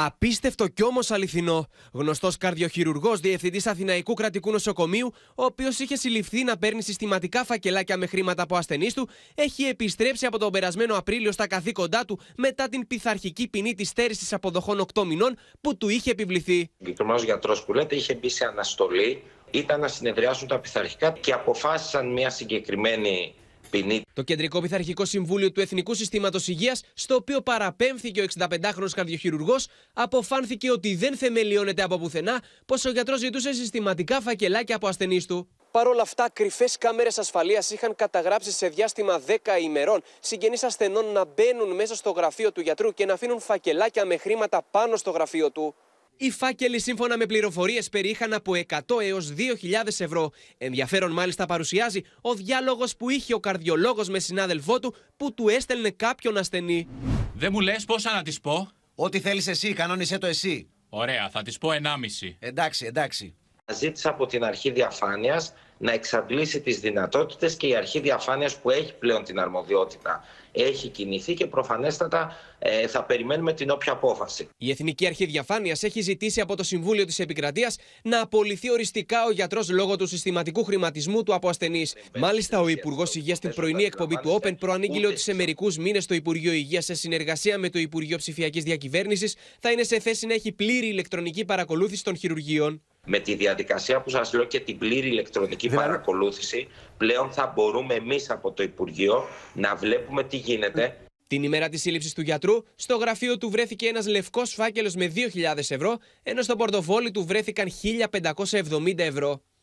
Απίστευτο κι όμως αληθινό. Γνωστός καρδιοχειρουργός διευθυντής Αθηναϊκού Κρατικού Νοσοκομείου, ο οποίος είχε συλληφθεί να παίρνει συστηματικά φακελάκια με χρήματα από ασθενείς του, έχει επιστρέψει από τον περασμένο Απρίλιο στα καθήκοντά του μετά την πειθαρχική ποινή της στέρησης αποδοχών 8 μηνών που του είχε επιβληθεί. Ο συγκεκριμένο γιατρός που λέτε είχε μπει σε αναστολή, ήταν να συνεδριάσουν τα πειθαρχικά και αποφάσισαν μια συγκεκριμένη το Κεντρικό Πειθαρχικό Συμβούλιο του Εθνικού Συστήματος Υγείας, στο οποίο παραπέμφθηκε ο 65χρονο καρδιοχειρουργός, αποφάνθηκε ότι δεν θεμελιώνεται από πουθενά πως ο γιατρός ζητούσε συστηματικά φακελάκια από ασθενείς του. Παρ' όλα αυτά, κρυφές κάμερες ασφαλείας είχαν καταγράψει σε διάστημα 10 ημερών συγγενείς ασθενών να μπαίνουν μέσα στο γραφείο του γιατρού και να αφήνουν φακελάκια με χρήματα πάνω στο γραφείο του. Οι φάκελοι, σύμφωνα με πληροφορίες, περιείχαν από 100 έω 2.000 ευρώ. Ενδιαφέρον, μάλιστα, παρουσιάζει ο διάλογος που είχε ο καρδιολόγος με συνάδελφό του που του έστελνε κάποιον ασθενή. Δεν μου λες πόσα να της πω. Ό,τι θέλεις εσύ, κανόνισε το εσύ. Ωραία, θα της πω 1,5. Εντάξει, εντάξει. Ζήτησα από την αρχή διαφάνειας να εξαντλήσει τις δυνατότητες και η αρχή διαφάνειας που έχει πλέον την αρμοδιότητα έχει κινηθεί και προφανέστατα ε, θα περιμένουμε την όποια απόφαση. Η Εθνική Αρχή Διαφάνειας έχει ζητήσει από το Συμβούλιο της Επικρατείας να απολυθεί οριστικά ο γιατρός λόγω του συστηματικού χρηματισμού του από ασθενείς. Μάλιστα, ο Υπουργός Υγείας στην πρωινή εκπομπή του Open προανήγγειλε ότι σε μερικούς μήνες το Υπουργείο Υγείας, σε συνεργασία με το Υπουργείο Ψηφιακής Διακυβέρνησης, θα είναι σε θέση να έχει πλήρη ηλεκτρονική παρακολούθηση των χειρουργείων με τη διαδικασία που σας λέω και την πλήρη ηλεκτρονική δηλαδή- παρακολούθηση, πλέον θα μπορούμε εμείς από το Υπουργείο να βλέπουμε τι γίνεται. Την ημέρα της σύλληψης του γιατρού, στο γραφείο του βρέθηκε ένας λευκός φάκελος με 2.000 ευρώ, ενώ στο πορτοφόλι του βρέθηκαν 1.570 ευρώ.